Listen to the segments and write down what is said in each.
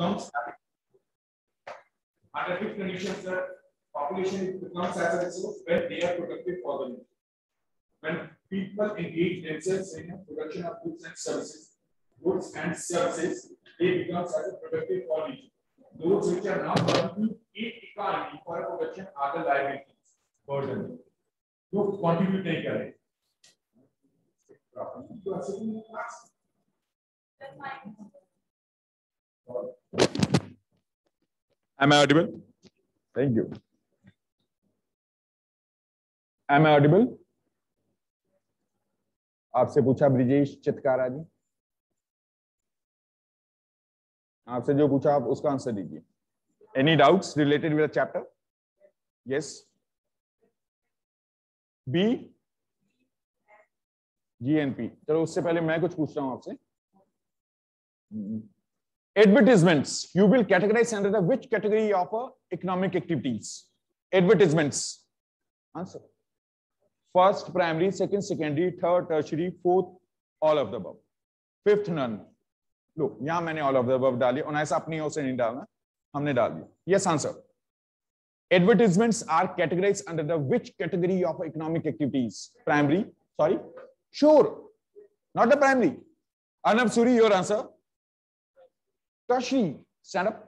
becomes under which conditions the population becomes as a resource when they are productive for the nation. When people engage themselves in the production of goods and services, goods and services, they become as a productive for the nation. Those which are not productive in economy for a production are the liabilities burden. जो contribute नहीं करे. That's fine Am I audible? Thank you. Am I audible? आपसे पूछा ब्रिजेश चितकारा जी आपसे जो पूछा आप उसका आंसर दीजिए any doubt related with chapter yes B G N P चलो उससे पहले मैं कुछ पूछ रहा हूं आपसे Advertisements. You will categorize under the which category of uh, economic activities? Advertisements. Answer. First, primary, second, secondary, third, tertiary, fourth, all of the above. Fifth, none. Look, यहां मैंने ऑल ऑफ द अबव डाली उन्नीस अपनी ओर से नहीं डालना हमने डाल दिया Yes, answer. advertisements are categorized under the which category of economic activities? Primary, sorry, sure, not the primary. Arnab Suri, your answer. Tashi, stand up.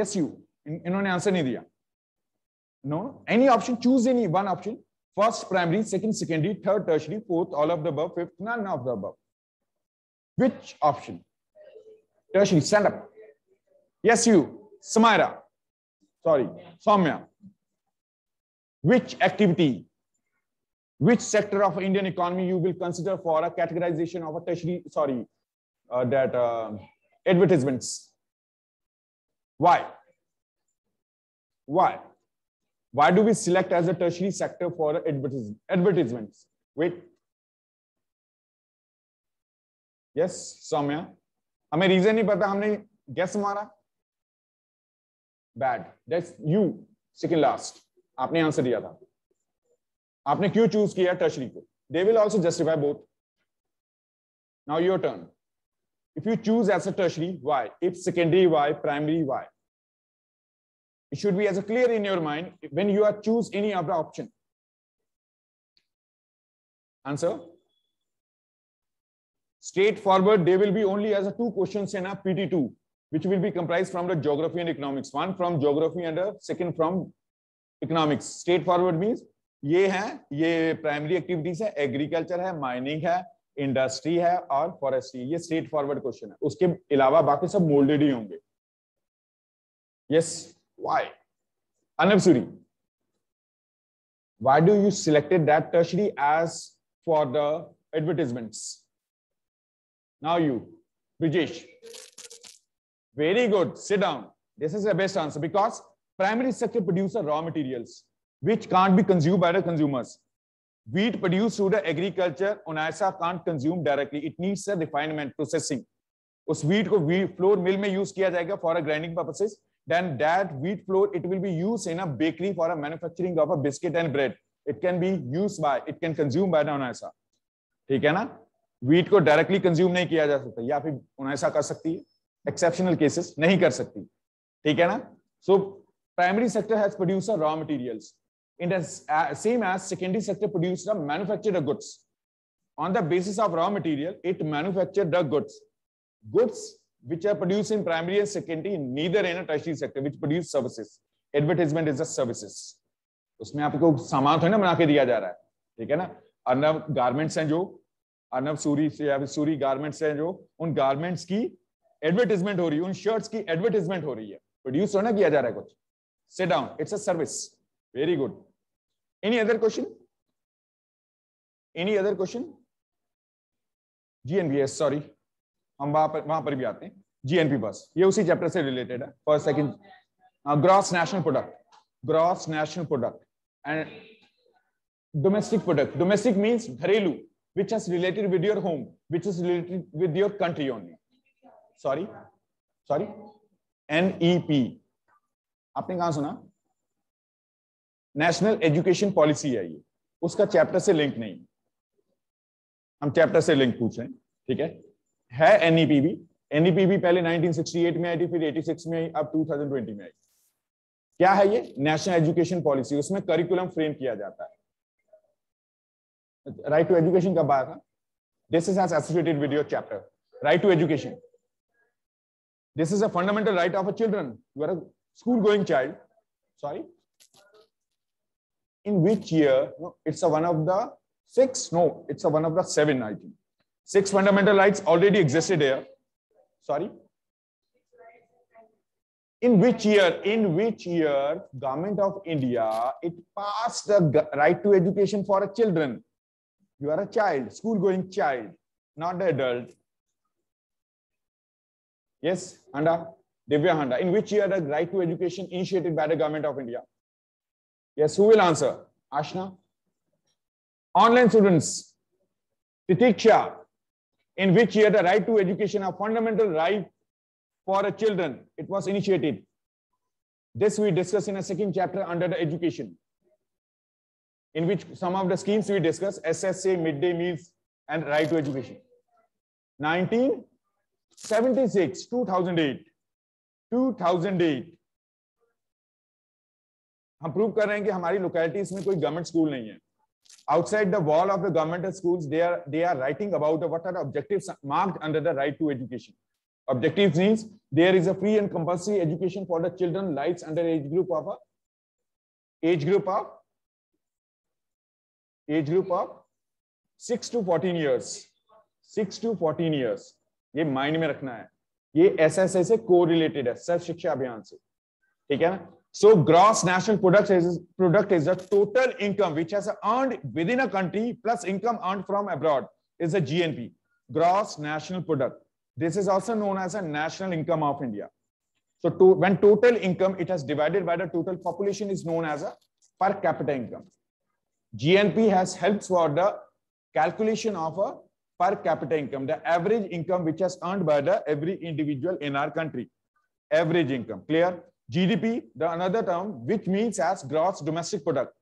Yes, you. इन्होंने आंसर नहीं दिया no any option choose any one option first primary second secondary third tertiary fourth all of the above fifth none of the above which option tertiary stand up yes you Samaira sorry Soumya which activity which sector of Indian economy you will consider for a categorization of a tertiary sorry that advertisements. Why? Why? Why do we select as a tertiary sector for advertisements? Wait. Yes, Soumya. हमें reason नहीं पता हमने guess मारा bad that's you second last आपने answer दिया था आपने क्यों चूज किया टर्शरी को they will also justify both now your turn if you choose as a tertiary, why? If secondary, why? Primary, why? It should be as a clear in your mind when you are choose any other option. Answer? Straightforward, they will be only as a two questions in a PT2, which will be comprised from the geography and economics. One from geography and a second from economics. Straightforward means ये primary activities primary activities Agriculture agriculture mining mining है industry है और forestry ये straight forward question है उसके अलावा बाकी सब मोल्डेड ही होंगे यस वाई अनब Suri why do you selected that tertiary as for the advertisement now you Brijesh very good sit down this is the best answer because primary structure producer raw materials which can't be consume by the consumers Wheat produced through the agriculture, on Onasa can't consume directly. It needs a refinement processing. us wheat ko wheat flour mill mein use kiya jayega for a grinding purposes. Then that wheat flour it will be used in a bakery for a manufacturing of a biscuit and bread. It can be used by, it can consume by the Onasa. theek hai na Wheat ko directly consume नहीं किया जा सकता या फिर Onasa kar sakti hai Exceptional cases nahi kar sakti theek hai na So primary sector has produced raw materials. it in uh, same as secondary sector produced the manufactured goods. On the basis of raw material, it manufactured the goods. Goods which are produced in primary and secondary, neither in a tertiary sector, which produce services. Advertisement is a services. उसमें आपको सामान थोड़ी na bana ke diya ja raha hai theek hai na Arnav garments hain jo Arnav suri se ya suri garments hain jo un garments ki advertisement ho rahi hai un shirts ki advertisement ho rahi hai produce hona kiya ja raha hai kuch sit down it's a service very good any other question any other question G N B S sorry हम वहां पर वहां पर भी आते हैं G N बस ये उसी चैप्टर से रिलेटेड है first second gross national product gross national product and domestic product domestic means घरेलू which is related with your home which is related with your country only sorry sorry NEP आपने कहा सुना national Education policy है ये उसका chapter से link नहीं हम चैप्टर से लिंक पूछ रहे हैं ठीक है है एनईपीबी एनईपीबी e e पहले 1968 में आई थी फिर 86 में आई अब 2020 में आई क्या है ये नेशनल एजुकेशन पॉलिसी उसमें करिकुलम फ्रेम किया जाता है राइट टू एजुकेशन कब आया था this is associated with your chapter right to education this is a fundamental right of a children you are a school going child sorry in which year, no, it's a one of the six, no, it's a one of the seven, I think. Six fundamental rights already existed here. Sorry? In which year, in which year, government of India, it passed the right to education for a children. You are a child, school going child, not the adult. Yes, Handa, Divya In which year the right to education initiated by the government of India? Yes, who will answer? Ashna? Online students, Titiksha, in which year the right to education, a fundamental right for children, it was initiated. This we discuss in a second chapter under the education, in which some of the schemes we discuss, SSA, midday meals, and right to education. 1976, 2008, 2008, हम prove कर रहे हैं कि हमारी localities में कोई government school नहीं है outside the wall of the government school they are writing about what are objective marked under the right to education objective mean there is a free and compulsory education for the children life under age group of age group of age group of six to fourteen years six to fourteen years ये mind में रखना है ये S S A से को related है सर्व शिक्षा अभियान से ठीक है ना So gross national product is, product is the total income which has earned within a country plus income earned from abroad is the GNP, gross national product. This is also known as a national income of India. So to, when total income, it has divided by the total population is known as a per capita income. GNP has helped for the calculation of a per capita income, the average income which has earned by the every individual in our country. Average income, clear? GDP, the another term, which means as gross domestic product.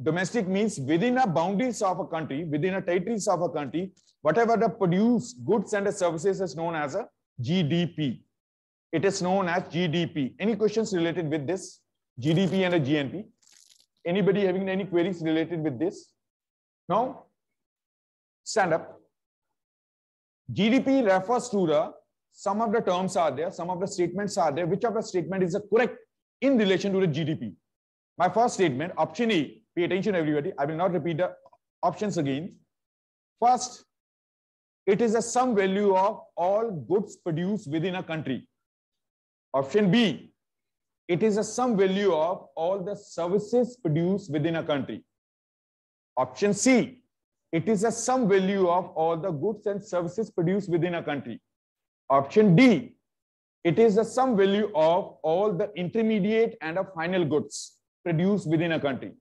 Domestic means within a boundaries of a country, within a territories of a country, whatever the produce, goods and services is known as a GDP. It is known as GDP. Any questions related with this? GDP and a GNP? Anybody having any queries related with this? Now, stand up. GDP refers to the some of the terms are there, some of the statements are there. Which of the statement is the correct in relation to the GDP? My first statement, option A, pay attention everybody. I will not repeat the options again. First, it is a sum value of all goods produced within a country. Option B, it is a sum value of all the services produced within a country. Option C, it is a sum value of all the goods and services produced within a country. Option D, it is the sum value of all the intermediate and of final goods produced within a country.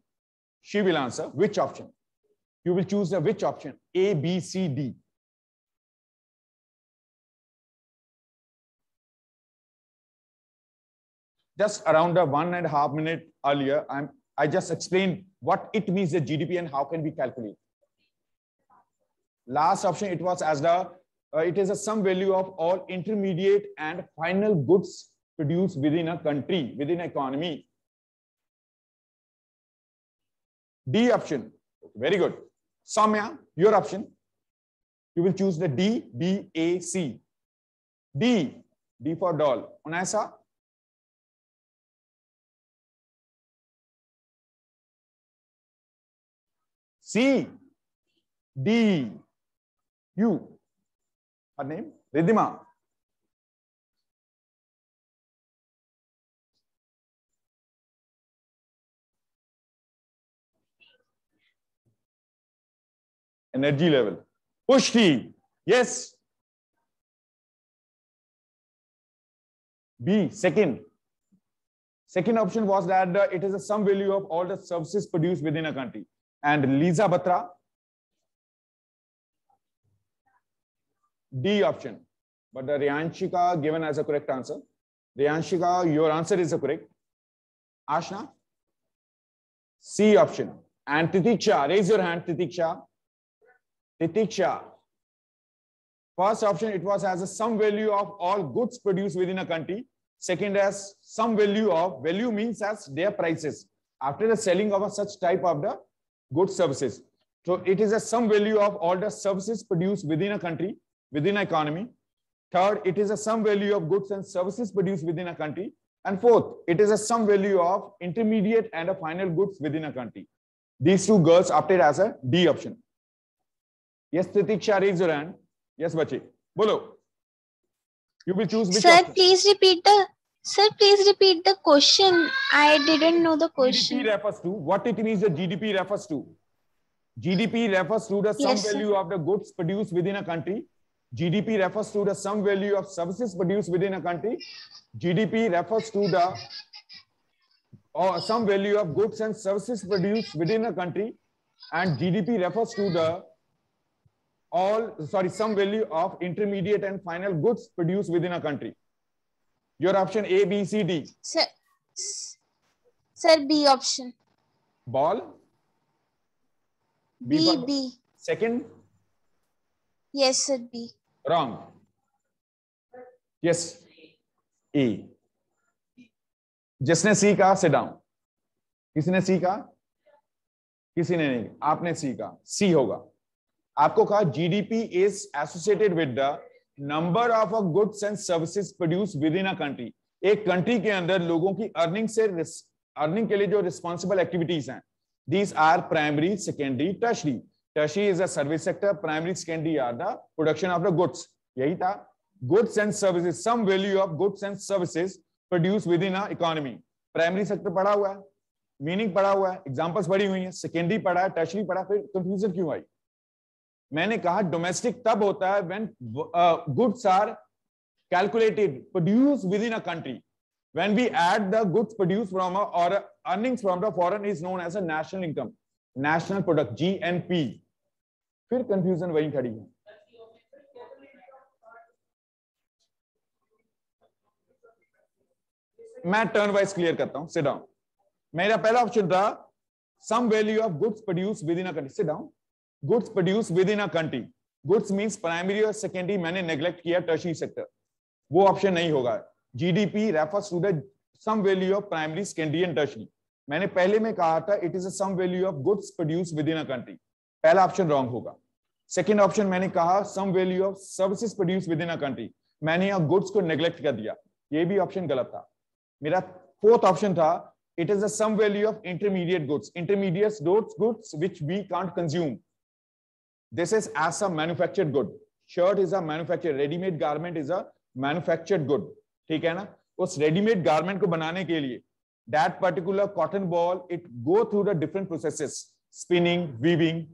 She will answer which option. You will choose the which option, A, B, C, D. Just around a one and a half minute earlier, I'm, I just explained what it means the GDP and how can we calculate. Last option, it was as the uh, it is a sum value of all intermediate and final goods produced within a country, within economy. D option. Very good. Samya, your option. You will choose the D, B, A, C. D, D for doll. Onasa, C D U her name Ridhima. Energy level. Pushti. Yes. B. Second. Second option was that uh, it is a sum value of all the services produced within a country. And Lisa Batra, D option. But the Riyanshika given as a correct answer. Riyanshika, your answer is correct. Ashna? C option. And Titiksha, raise your hand, Titiksha. Titiksha. First option, it was as a sum value of all goods produced within a country. Second, as sum value of, value means as their prices after the selling of such type of the goods services. So it is a sum value of all the services produced within a country within economy. Third, it is a sum value of goods and services produced within a country. And fourth, it is a sum value of intermediate and a final goods within a country. These two girls opted as a D option. Yes, Titiksha, raise your hand. Yes, Bachi. Bolo. You will choose which Sir, option? please repeat the Sir, please repeat the question. I didn't know the question. GDP refers to what it means the GDP refers to. GDP refers to the sum yes, value sir. of the goods produced within a country GDP refers to the sum value of services produced within a country. GDP refers to the or sum value of goods and services produced within a country and GDP refers to the all sorry sum value of intermediate and final goods produced within a country. Your option A, B, C, D. Sir, sir B option. Ball. B, B. B. Second. Yes, sir B. wrong yes e जिसने सी कहा से down किसी ने सी कहा किसी ने नहीं आपने सी कहा सी होगा आपको कहा GDP is associated with the number of a goods and services produce within a country एक कंट्री के अंदर लोगों की अर्निंग से अर्निंग के लिए जो रिस्पॉन्सिबल एक्टिविटीज हैं these are primary secondary tertiary tertiary is the service sector primary secondary are the production of the goods यही था goods and service sum value of goods and services produce within economy primary sector पढ़ा हुआ है meaning पढ़ा हुआ है examples पढ़ी हुई है सेकेंडरी पढ़ा है टर्शरी पढ़ा फिर कंफ्यूजन क्यों आई मैंने कहा डोमेस्टिक तब होता है when goods are calculated produce within a country when we add the goods produce from earnings from the foreign is known as a national income national product GNP फिर confusion वहीं खड़ी है मैं turn wise clear करता हूं sit down मेरा पहला option था sum value of goods produce within country sit down goods produce within country goods means primary और सेकेंडरी मैंने नेग्लेक्ट किया टर्शी सेक्टर वो ऑप्शन नहीं होगा GDP refer to the sum value of primary secondary and tertiary मैंने पहले में कहा था it is a sum value of goods produce within a country पहला ऑप्शन रॉन्ग होगा सेकेंड ऑप्शन मैंने कहा sum value of services produce within a country मैंने यहां गुड्स को नेग्लेक्ट कर दिया ये भी ऑप्शन गलत था मेरा फोर्थ ऑप्शन था it is sum value of intermediate goods intermediate goods goods which we can't consume this is as a manufactured good shirt is a manufacture readymade garment is a manufactured good ठीक है ना उस readymade garment को बनाने के लिए that particular cotton ball it go through the different processes spinning weaving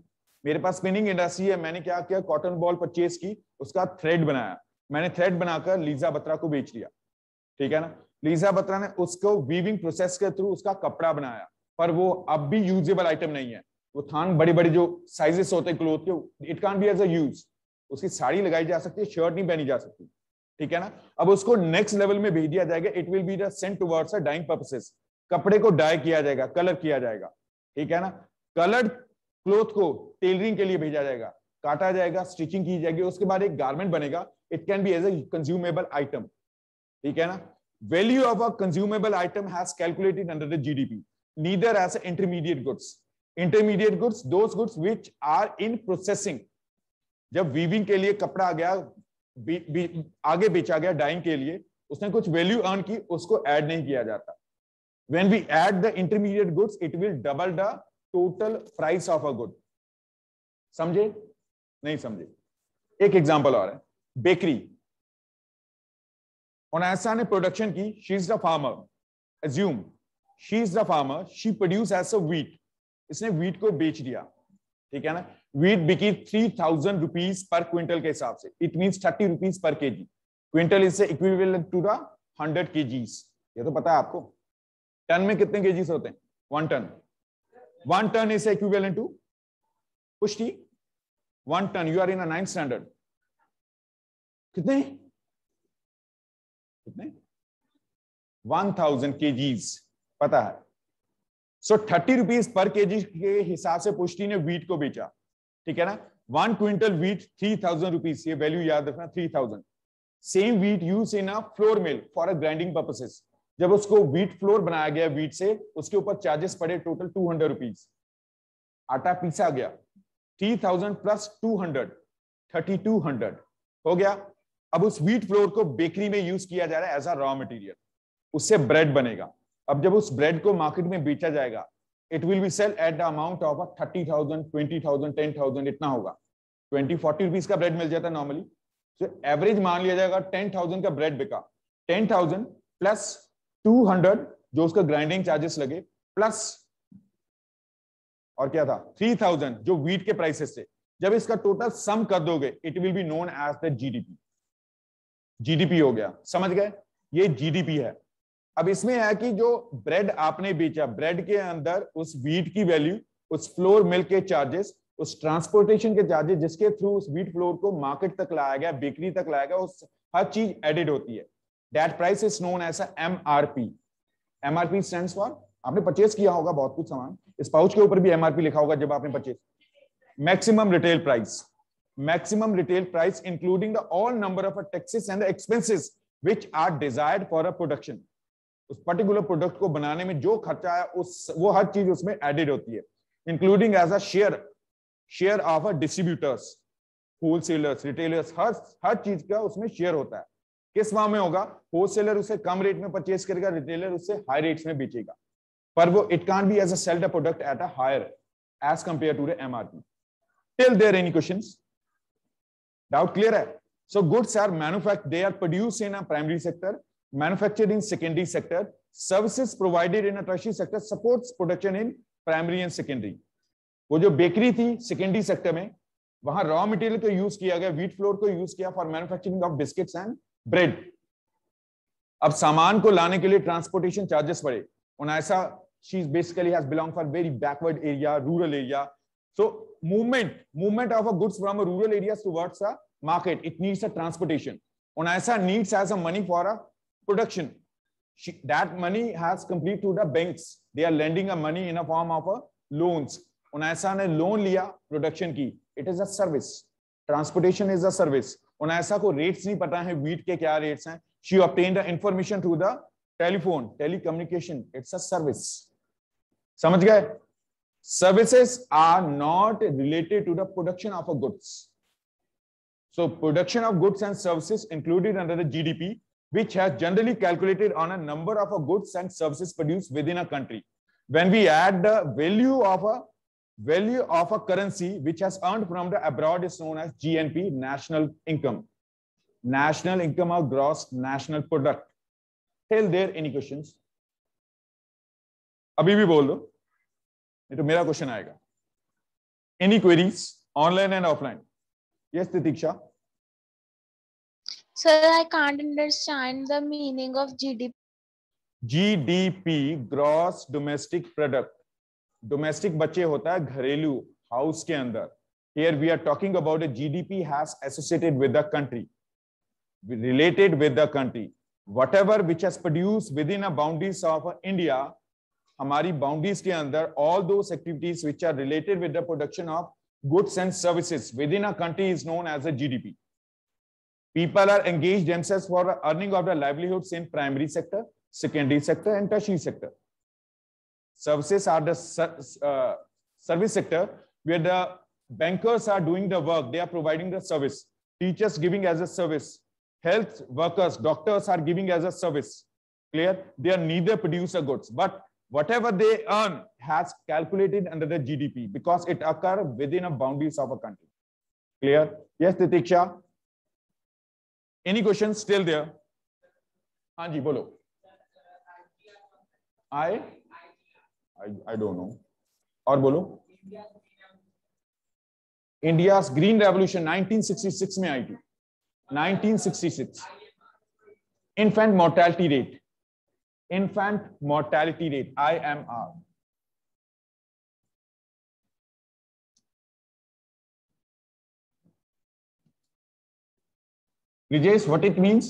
मेरे पास स्पिनिंग इंडस्ट्री है मैंने क्या किया कॉटन बॉल परचेज की उसका थ्रेड बनाया मैंने थ्रेड बनाकर लीजा बत्रा को बेच दिया ठीक है ना लीजा बत्रा ने उसको वीविंग प्रोसेस के थ्रू उसका कपड़ा बनाया पर वो अब भी यूजेबल आइटम नहीं है वो थान बड़े बड़े जो साइजेस होते हैं क्लोथ के it can be as a use उसकी साड़ी लगाई जा सकती है शर्ट नहीं पहनी जा सकती ठीक है ना अब उसको नेक्स्ट लेवल में भेज दिया जाएगा it will be then sent towards dyeing purposes कपड़े को डाई किया जाएगा कलर किया जाएगा ठीक है ना कलर क्लोथ को टेलरिंग के लिए भेजा जाएगा काटा जाएगा स्टिचिंग की जाएगी उसके बाद एक गारमेंट बनेगा it can be as a consumable item ठीक है ना value of a consumable item has calculated under the GDP, neither as intermediate goods intermediate goods those goods which are in processing जब वीविंग के लिए कपड़ा आ गया B, B, आगे बेचा गया डाइंग के लिए उसने कुछ वैल्यू अर्न की उसको ऐड नहीं किया जाता when we add the intermediate goods it will double the total price of a good समझे नहीं समझे एक एग्जांपल और है बेकरी Onasa ने प्रोडक्शन की she is the farmer assume she is the farmer she produces a wheat इसने wheat को बेच दिया ठीक है ना वीट बिकी three thousand rupees per quintal के हिसाब से it mean thirty rupees per K ji quintal is equivalent to the hundred के ये तो पता है आपको टन में कितने के होते हैं one ton One ton is equivalent to Pushti. One ton. You are in a ninth कितने कितने वन थाउजेंड के पता है सो थर्टी रुपीज पर के के हिसाब से पुष्टि ने वीट को बेचा ठीक है ना one quintal wheat three thousand rupees ये वैल्यू याद रखना three thousand same wheat use in a flour mill for a grinding purposes जब उसको वीट फ्लोर बनाया गया वीट से उसके ऊपर चार्जेस पड़े टोटल टू हंड्रेड रुपीज आटा पीसा गया three thousand plus two hundred thirty two hundred हो गया अब उस वीट फ्लोर को बेकरी में यूज किया जा रहा है एज अ रॉ मटेरियल उससे ब्रेड बनेगा अब जब उस ब्रेड को मार्केट में बेचा जाएगा it will be sell at the amount of thirty thousand twenty thousand ten thousand इतना होगा ट्वेंटी फोर्टी रुपीज का ब्रेड मिल जाता है नॉर्मली तो एवरेज मान लिया जाएगा टेन थाउजेंड का ब्रेड बिका ten thousand plus two hundred जो उसका ग्राइंडिंग चार्जेस लगे प्लस और क्या था थ्री थाउजेंड जो वीट के प्राइसेस थे जब इसका टोटल सम कर दोगे it will be known as the GDP GDP हो गया समझ गए ये जीडीपी है अब इसमें है कि जो ब्रेड आपने बेचा ब्रेड के अंदर उस वीट की वैल्यू उस फ्लोर मिल के चार्जेस उस ट्रांसपोर्टेशन के चार्जेस जिसके थ्रू उस वीट फ्लोर को मार्केट तक लाया गया बेकरी तक लाया गया उस हर चीज एडिड होती है that price is known as M R P M R P stand for आपने परचेज किया होगा बहुत कुछ सामान इस पाउच के ऊपर भी एम आर पी लिखा होगा जब आपने purchase maximum retail price maximum retail price including the all number of a taxes and expenses which are desired for a production उस पर्टिकुलर प्रोडक्ट को बनाने में जो खर्चा है उस वो हर चीज उसमें एडेड होती है including as a share share of a distributors wholesalers retailers हर हर चीज का उसमें शेयर होता है किस भाव में होगा होलसेलर उसे कम रेट में परचेज करेगा रिटेलर उसे हाई रेट में बेचेगा पर वो it can be as a product at uh as compare to M R P till there any question doubt clear है so goods are manufactured they are produce in a primary sector manufactured in secondary sector services provided in a tertiary sector supports production in primary and वो जो bakery थी secondary sector में वहां raw material को use किया गया wheat flour को use किया for manufacturing of biscuits and bread अब सामान को लाने के लिए ट्रांसपोर्टेशन चार्जेस पड़े उनसा she is basically has belong for very backward area rural area so movement movement of a goods from a rural area towards a market it needs a transportation उनसा needs as a money for a production that money has complete to the banks they are lending a money in a form of a loans उनसा ने loan लिया production की it is a service transportation is a service उन्हें ऐसा को rates नहीं पता है वीट के क्या रेट्स हैं she obtain the information through the telephone telecommunication it's a service समझ गए services are not related to the production of a goods so production of goods and services included under the GDP which has generally calculated on a number of goods and services produced within a country. When we add the value of a value of a currency which has earned from the abroad is known as GNP, national income. National income or gross national product. Till there any questions? अभी भी बोल दो नहीं तो मेरा question आएगा any queries online and offline yes Pratiksha sir i can't understand the meaning of gdp gdp gross domestic product domestic बच्चे होता है घरेलू हाउस के अंदर here we are talking about G D P has with the country related with the country whatever which has produce within boundaries of India हमारी boundaries के अंदर all those activities which are related with the production of goods and services within a country is known as a G D P people are engage for earning of the livelihood in primary sector secondary sector and tertiary sector Services are the uh, service sector where the bankers are doing the work. They are providing the service. Teachers giving as a service. Health workers, doctors are giving as a service. Clear? They are neither producer goods, but whatever they earn has calculated under the GDP because it occur within a boundaries of a country. Clear? Yes, Titiksha. Any questions still there? Anji, bolo. I. I don't know और बोलो India green revolution 1966 में आई थी 1966 infant mortality rate infant mortality rate I M R Rajesh, what it means?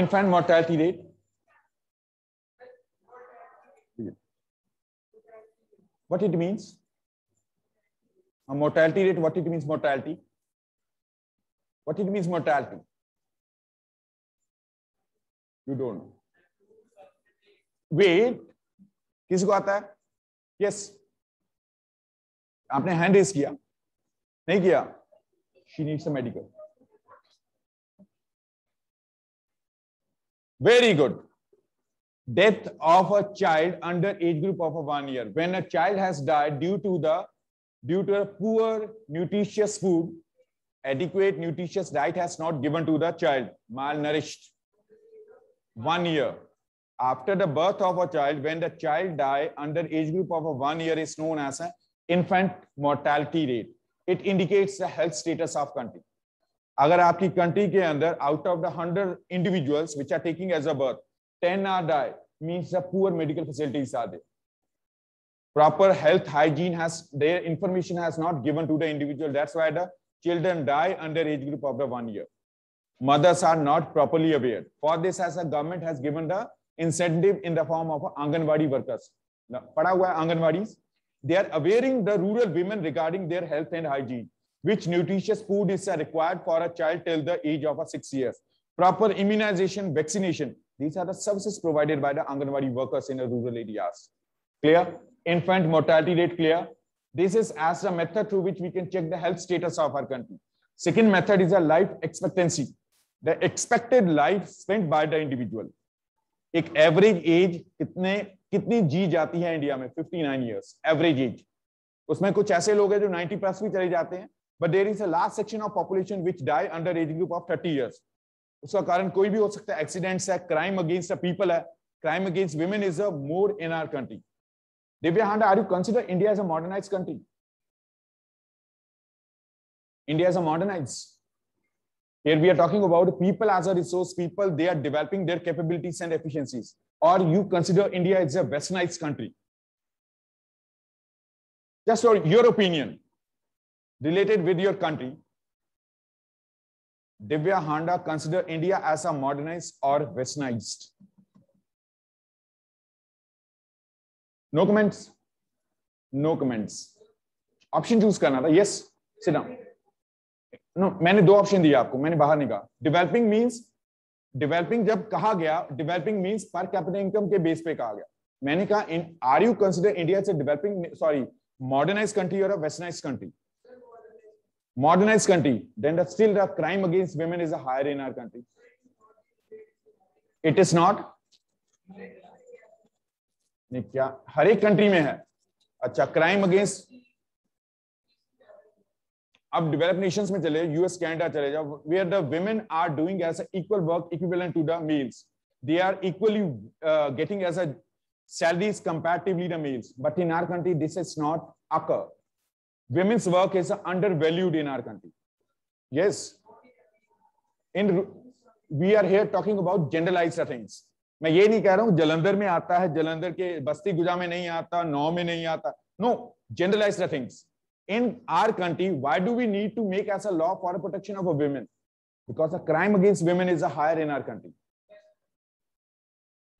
Infant mortality rate. what it means a mortality rate what it means mortality what it means mortality you don't know wait किसी को आता है yes yes. आपने hand raise किया नहीं किया she needs a medical very good death of a child under age group of one year. When a child has died due to the due to a poor nutritious food, adequate nutritious diet has not given to the child, malnourished. One year. After the birth of a child, when the child die under age group of one year is known as an infant mortality rate. It indicates the health status of country. अगर आपकी country के अंदर out of the hundred individuals which are taking as a birth 10 are die means the poor medical facilities are there. Proper health hygiene has, their information has not given to the individual. That's why the children die under age group of the one year. Mothers are not properly aware. For this, as a government has given the incentive in the form of Anganwadi workers. Now, Anganwadis, they are awareing the rural women regarding their health and hygiene, which nutritious food is required for a child till the age of six years. Proper immunization, vaccination, These are the services provided by the Anganwadi workers in the rural areas. Clear? Infant mortality rate clear? This is as a method through which we can check the health status of our country. Second method is a life expectancy, the expected life spent by the individual. ek average age kitne kitni जी jati hai india mein 59 years average age usme kuch aise log hai jo 90 plus bhi chale jate hain but there is a last section of population which die under age group of 30 years उसका कारण कोई भी हो सकता है accidents है crime against people है crime against women is a more in our country Divya Handa are you consider India is a modernize country India is a modernized. Here we are talking about people as a resource, people, they are developing their capabilities and efficiencies. Or you consider India is a westernized country. Just your, your opinion related with your country, Divya Handa consider India as a modernized or westernized? No comments. No comments. Option choose करना था yes sit down no मैंने दो option दिया आपको मैंने बाहर नहीं कहा डेवलपिंग मींस डेवलपिंग जब कहा गया developing means per capital income के बेस पे कहा गया मैंने कहा are you consider India developing sorry modernize country और westernize country modernized country, then the, still the crime against women is higher in our country. It is not. नहीं क्या हर एक कंट्री में है अच्छा क्राइम अगेंस्ट अब डेवलप नेशंस में चले यूएस कैनेडा चले जाओ where the women are doing as equal work equivalent to the males they are equally getting as a salaries comparatively the males but in our country this is not occur women's work is undervalued in our country. Yes. In we are here talking about generalized things. मैं ये नहीं कह रहा हूं जलंधर में आता है जलंधर के बस्ती गुजा में नहीं आता नौ में नहीं आता no generalize things in our country why do we need to make as a law for protection of a women because a crime against women is a higher in our country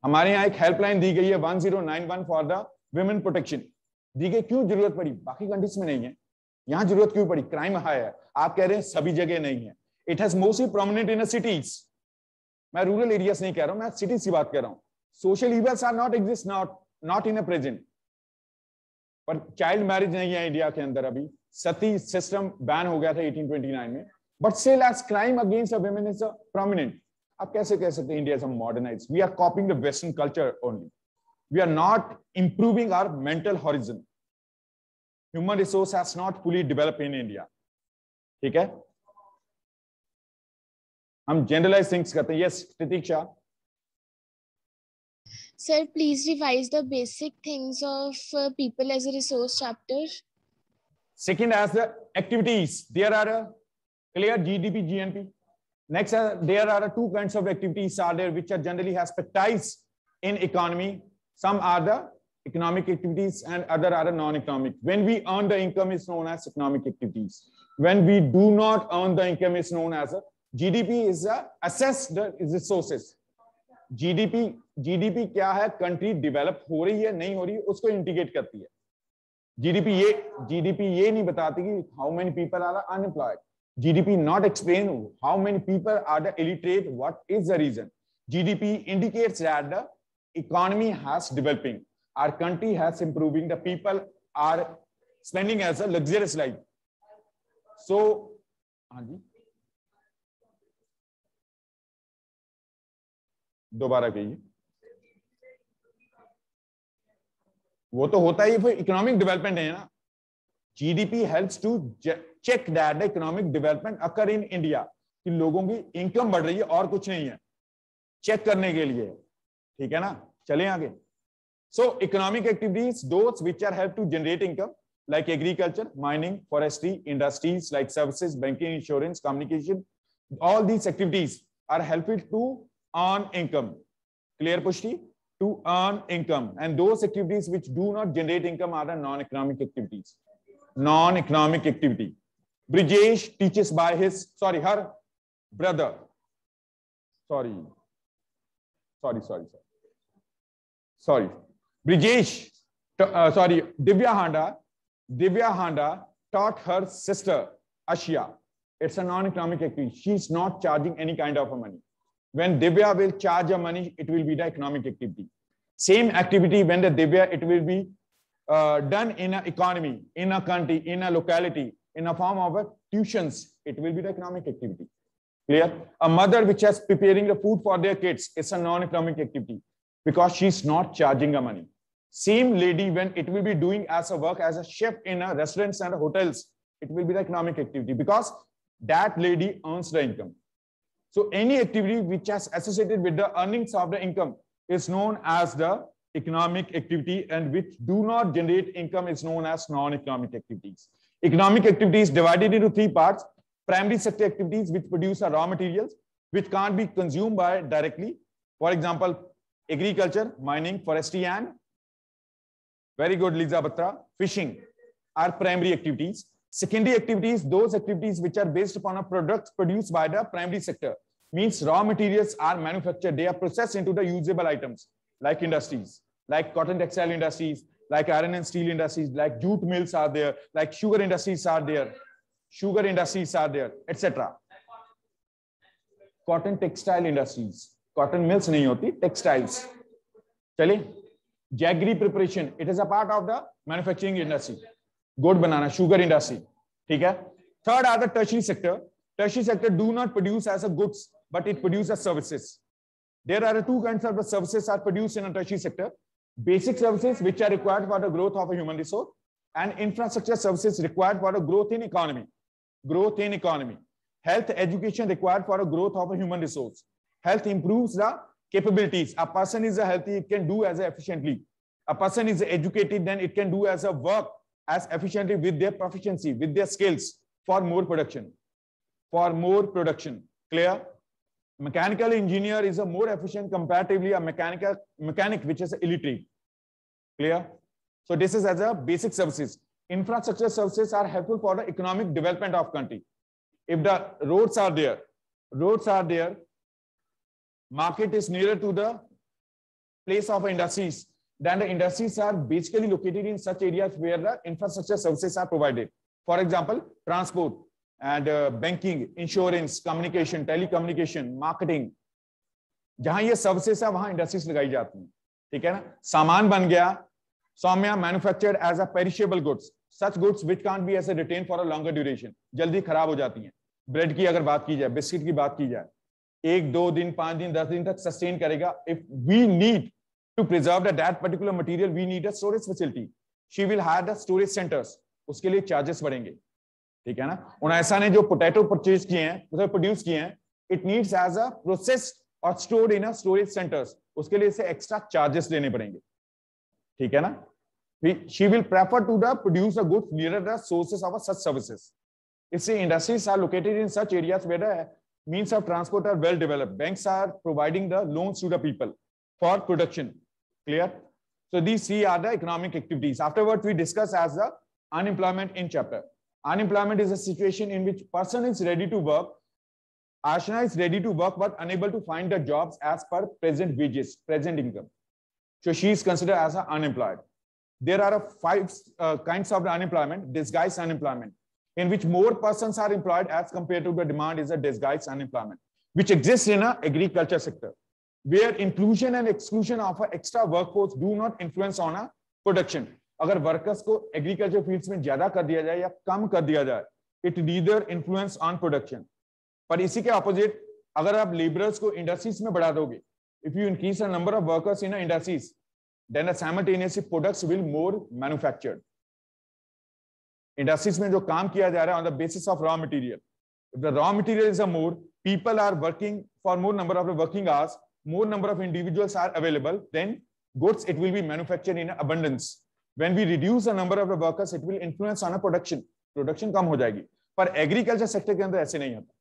हमारे यहाँ एक helpline दी गई है one zero nine one for the women protection दी गई क्यों जरूरत पड़ी बाकी कंट्रीज में नहीं है यहां जरूरत क्यों पड़ी क्राइम हाई है आप कह रहे हैं सभी जगह नहीं है it has mostly prominent in cities मैं रूरल एरिया नहीं कह रहा हूं मैं सिटीज की बात कर रहा हूं social events are not exist not not in a present पर चाइल्ड मैरिज नहीं है इंडिया के अंदर अभी सती सिस्टम बैन हो गया था 1829 में but still as crime against women is prominent आप कैसे कह सकते हैं India is a modernize we are copying the western culture only we are not improving our mental horizon human resource has not fully developed in India. ठीक है हम generalise things करते हैं yes Pratiksha Sir, please revise the basic things of uh, people as a resource chapter. Second, as the activities, there are a clear GDP, GNP. Next, uh, there are two kinds of activities are there which are generally aspectized in economy. Some are the economic activities and other are non-economic. When we earn the income is known as economic activities. When we do not earn the income is known as a GDP is a assessed resources. GDP GDP kya hai country develop ho rahi hai nahi ho rahi है उसको indicate करती है GDP ये GDP ये नहीं बताती कि how many people are unemployed GDP not explain how many people are the illiterate what is the reason GDP indicates that the economy has developing our country has improving the people are spending as a luxurious life so haan हाँ ji दोबारा कहिए वो तो होता ही फिर economic development है ना GDP helps to check that economic development occur in India कि लोगों की इनकम बढ़ रही है और कुछ नहीं है चेक करने के लिए ठीक है ना चले आगे So economic activities, those which are have to generate income, like agriculture, mining, forestry, industries like services, banking, insurance, communication, all these activities are helpful to earn income. Clear, Pushti? To earn income. And those activities which do not generate income are the non-economic activities. Non-economic activity. Brijesh teaches by his, sorry, her brother. Sorry. Sorry, sorry, sorry. Sorry. Brijesh, uh, sorry, Divya Handa, Divya Handa taught her sister, Ashia. It's a non-economic activity. She's not charging any kind of money. When Divya will charge a money, it will be the economic activity. Same activity when the Divya, it will be uh, done in an economy, in a country, in a locality, in a form of a tuitions. It will be the economic activity. Clear? A mother which is preparing the food for their kids, it's a non-economic activity because she's not charging a money. Same lady, when it will be doing as a work as a chef in a restaurants and hotels, it will be the economic activity because that lady earns the income. So any activity which has associated with the earnings of the income is known as the economic activity and which do not generate income is known as non-economic activities. Economic activities divided into three parts. Primary sector activities which produce raw materials which can't be consumed by directly. For example, agriculture, mining, forestry, and very good, Liza Batra, fishing are primary activities. Secondary activities, those activities which are based upon a product produced by the primary sector, means raw materials are manufactured, they are processed into the usable items like industries, like cotton textile industries, like iron and steel industries, like jute mills are there, like sugar industries are there, sugar industries are there, etc. Cotton textile industries, cotton mills नहीं होती textiles चलिए jaggery preparation it is a part of the manufacturing industry गुड़ बनाना sugar industry ठीक है third are the tertiary sector tertiary sector do not produce as a goods but it produce a services there are two kind of the services are produce in a tertiary sector basic services which are required for the growth of human resource and infrastructure services required for a growth in economy growth in economy health education required for a growth of a human resource health improves the capabilities a person is healthy it can do as efficiently a person is educated then it can do as a work as efficiently with their proficiency with their skills for more production for more production clear mechanical engineer is a more efficient comparatively a mechanical mechanic which is illiterate clear so this is as a basic services infrastructure services are helpful for the economic development of country if the roads are there roads are there market is nearer to the place of industries. Then the industries are basically located in such areas where the infrastructure services are provided. For example, transport and uh, banking, insurance, communication, telecommunication, marketing. जहां ये services है वहां industries लगाई जाती हैं ठीक है ना सामान बन गया Saumya manufactured as a perishable goods such goods which can't be as retain for a longer duration जल्दी खराब हो जाती हैं ब्रेड की अगर बात की जाए बिस्किट की बात की जाए एक दो दिन पांच दिन दस दिन तक सस्टेन करेगा if we need to preserve that particular material we need a storage facility she will hire the storage centres उसके लिए चार्जेस बढ़ेंगे ठीक है ना उन ऐसा ने जो पोटैटो परचेज किए हैं मतलब प्रोड्यूस किए हैं it needs as a process और स्टोर्ड इन स्टोरेज सेंटर्स उसके लिए इसे एक्स्ट्रा चार्जेस देने पड़ेंगे ठीक है ना she will prefer to the produce a goods near the sources of such services इससे industries are located in such areas where means of transport are well developed. Banks are providing the loans to the people for production. Clear? So these three are the economic activities. Afterwards, we discuss as the unemployment in chapter. Unemployment is a situation in which person is ready to work. Ashna is ready to work but unable to find the jobs as per present wages, present income. So she is considered as an unemployed. There are five uh, kinds of unemployment, disguised unemployment in which more persons are employed as compared to the demand is a disguised unemployment, which exists in an agriculture sector, where inclusion and exclusion of an extra workforce do not influence on a production. If workers in agriculture fields it neither influence on production. But come the opposite, जाए it leather influence industries production पर इसी if you increase the number of workers in the industries, then the simultaneously products will more manufactured industries में जो काम किया जा रहा है on the basis of raw material the raw material is a more people are working for more number of working hours more number of individuals are available then goods it will be manufacture in abundance when we reduce the number of workers it will influence on a production production कम हो जाएगी पर agriculture sector के अंदर ऐसे नहीं होता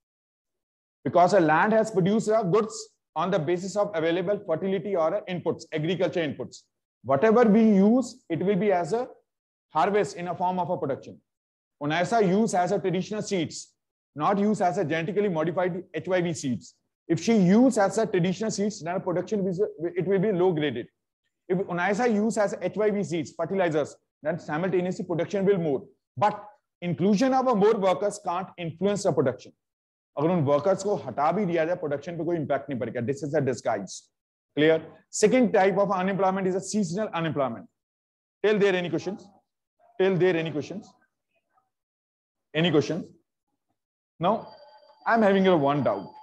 because a land has produce a goods on the basis of available fertility और inputs agriculture inputs what be use it will be as a harvest in a form of a production Onasa use as a traditional seeds, not use as a genetically modified HYV seeds. If she use as a traditional seeds, then her production will, it will be low graded. If Onasa use as HYV seeds, fertilizers, then simultaneously production will more. But inclusion of more workers can't influence the अगर उन workers को हटा भी दिया जाए production पे कोई impact नहीं पड़ेगा this is a disguise clear second type of unemployment is a seasonal unemployment tell there any questions tell there any questions any questions? Now, I'm having a one doubt.